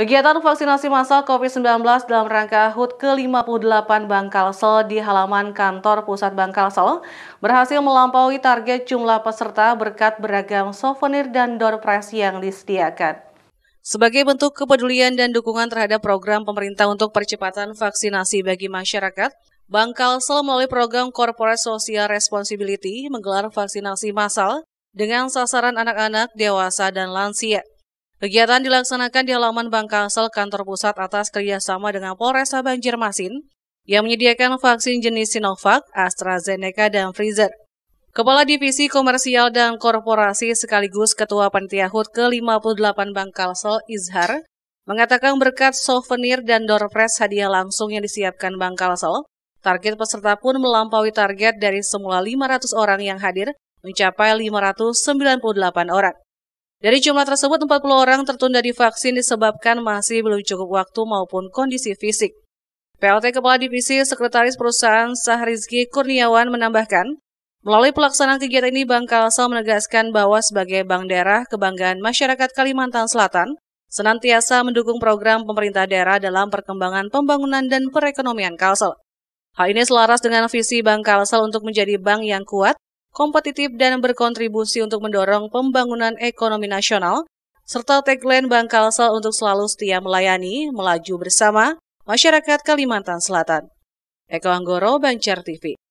Kegiatan vaksinasi massal COVID-19 dalam rangka HUT ke-58 Bangkalsel di halaman kantor pusat Bangkalsel berhasil melampaui target jumlah peserta berkat beragam souvenir dan door prize yang disediakan. Sebagai bentuk kepedulian dan dukungan terhadap program pemerintah untuk percepatan vaksinasi bagi masyarakat, Bangkalsel melalui program Corporate Social Responsibility menggelar vaksinasi massal dengan sasaran anak-anak, dewasa, dan lansia. Kegiatan dilaksanakan di halaman Bank Kalsel kantor pusat atas kerjasama dengan Polres Banjarmasin yang menyediakan vaksin jenis Sinovac, AstraZeneca, dan Pfizer. Kepala Divisi Komersial dan Korporasi sekaligus Ketua Panitia HUT ke-58 Bank Kalsel Izhar mengatakan berkat souvenir dan door prize hadiah langsung yang disiapkan Bank Kalsel, target peserta pun melampaui target dari semula 500 orang yang hadir mencapai 598 orang. Dari jumlah tersebut, 40 orang tertunda divaksin disebabkan masih belum cukup waktu maupun kondisi fisik. PLT Kepala Divisi Sekretaris Perusahaan Sahrizki Kurniawan menambahkan, melalui pelaksanaan kegiatan ini Bank Kalsel menegaskan bahwa sebagai bank daerah kebanggaan masyarakat Kalimantan Selatan, senantiasa mendukung program pemerintah daerah dalam perkembangan pembangunan dan perekonomian Kalsel. Hal ini selaras dengan visi Bank Kalsel untuk menjadi bank yang kuat, kompetitif dan berkontribusi untuk mendorong pembangunan ekonomi nasional, serta tagline Bank Kalsel untuk selalu setia melayani, melaju bersama, masyarakat Kalimantan Selatan. Eko Anggoro, Bancar TV.